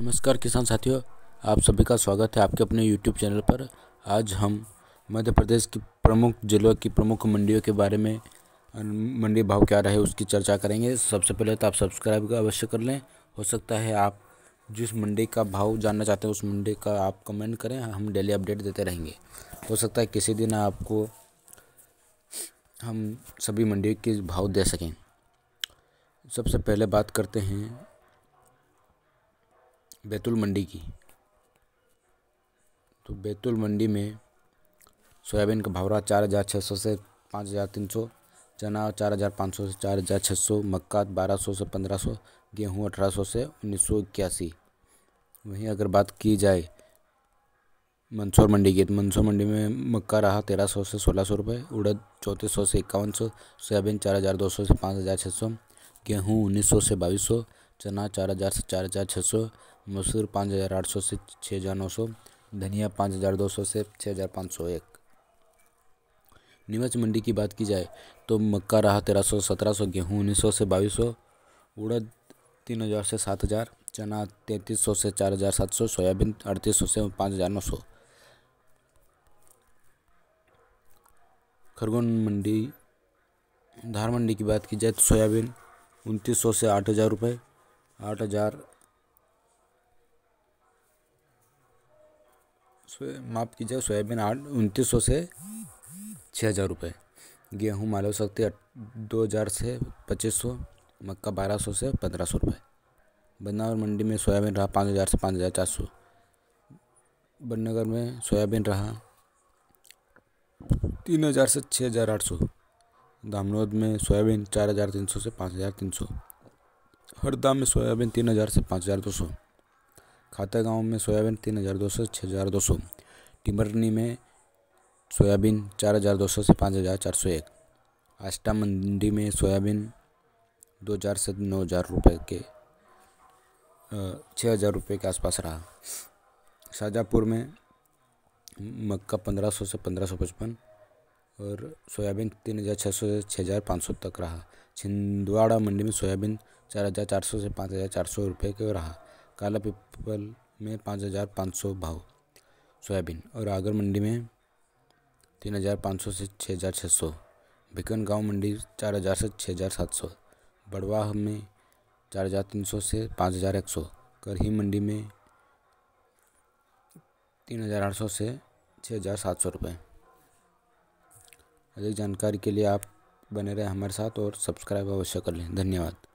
नमस्कार किसान साथियों आप सभी का स्वागत है आपके अपने YouTube चैनल पर आज हम मध्य प्रदेश की प्रमुख जिलों की प्रमुख मंडियों के बारे में मंडी भाव क्या रहे उसकी चर्चा करेंगे सबसे पहले तो आप सब्सक्राइब अवश्य कर लें हो सकता है आप जिस मंडी का भाव जानना चाहते हैं उस मंडी का आप कमेंट करें हम डेली अपडेट देते रहेंगे हो सकता है किसी दिन आपको हम सभी मंडियों के भाव दे सकें सबसे पहले बात करते हैं बैतुल मंडी की तो बैतुल मंडी में सोयाबीन का भावरा चार हज़ार छः सौ से पाँच हज़ार तीन सौ चना चार हज़ार पाँच सौ से चार हज़ार छः सौ मक्का बारह सौ से पंद्रह सौ गेहूँ अठारह सौ से उन्नीस सौ इक्यासी वहीं अगर बात की जाए मंदसौर मंडी की तो मंदसौर मंडी में मक्का रहा तेरह सौ से सोलह सौ रुपये उड़द चौंतीस सौ से इक्यावन सौ सोयाबीन चार हज़ार दो सौ से पाँच हज़ार छः सौ गेहूँ उन्नीस सौ से बाईस सौ चना चार हज़ार से चार हज़ार छः सौ मसूर पाँच हज़ार आठ सौ से छः हज़ार नौ सौ धनिया पाँच हज़ार दो सौ से छः हज़ार पाँच सौ एक नीमच मंडी की बात की जाए तो मक्का रहा तेरह सौ सत्रह सौ गेहूँ उन्नीस सौ से बाईस सौ उड़द तीन हज़ार से सात हज़ार चना तैंतीस सौ से चार हज़ार सात सौ सोयाबीन अड़तीस सौ से पाँच हज़ार नौ सौ खरगोन मंडी धार मंडी की बात की जाए तो सोयाबीन उनतीस सौ से आठ हज़ार रुपये आठ हज़ार माफ़ कीजिए सोयाबीन आठ उनतीस सौ से छः हज़ार रुपये गेहूँ मालव शक्ति दो हज़ार से पच्चीस सौ मक्का बारह सौ से पंद्रह सौ रुपये बदनावर मंडी में सोयाबीन रहा पाँच हज़ार से पाँच हज़ार चार सौ बननगर में सोयाबीन रहा तीन हज़ार से छः हज़ार आठ सौ दामनोद में सोयाबीन चार हज़ार तीन सौ से पाँच हज़ार तीन सौ हरदा में सोयाबीन तीन हज़ार से पाँच हज़ार दो सौ खाता गाँव में सोयाबीन तीन हज़ार दो सौ छः हज़ार दो सौ टिमरनी में सोयाबीन चार हज़ार दो सौ से पाँच हज़ार चार सौ एक आष्टा मंडी में सोयाबीन दो हज़ार से नौ हज़ार रुपये के छः हज़ार रुपये के आसपास रहा शाहजहाँपुर में मक्का पंद्रह सौ से पंद्रह सौ पचपन और सोयाबीन तीन हज़ार छः सौ से छः हज़ार पाँच सौ तक रहा छिंदवाड़ा मंडी में सोयाबीन चार हज़ार चार सौ से पाँच हज़ार चार सौ रुपये के रहा काला पीपल में पाँच हज़ार पाँच सौ भाव सोयाबीन और आगर मंडी में तीन हज़ार पाँच सौ से छः हज़ार छः सौ भिकन गाँव मंडी चार हज़ार से छः हज़ार सात सौ बड़वाह में चार हज़ार तीन सौ से पाँच हज़ार एक सौ करही मंडी में तीन हज़ार आठ सौ से छः हज़ार सात सौ रुपये अधिक जानकारी के लिए आप बने रहें हमारे साथ और सब्सक्राइब अवश्य कर लें धन्यवाद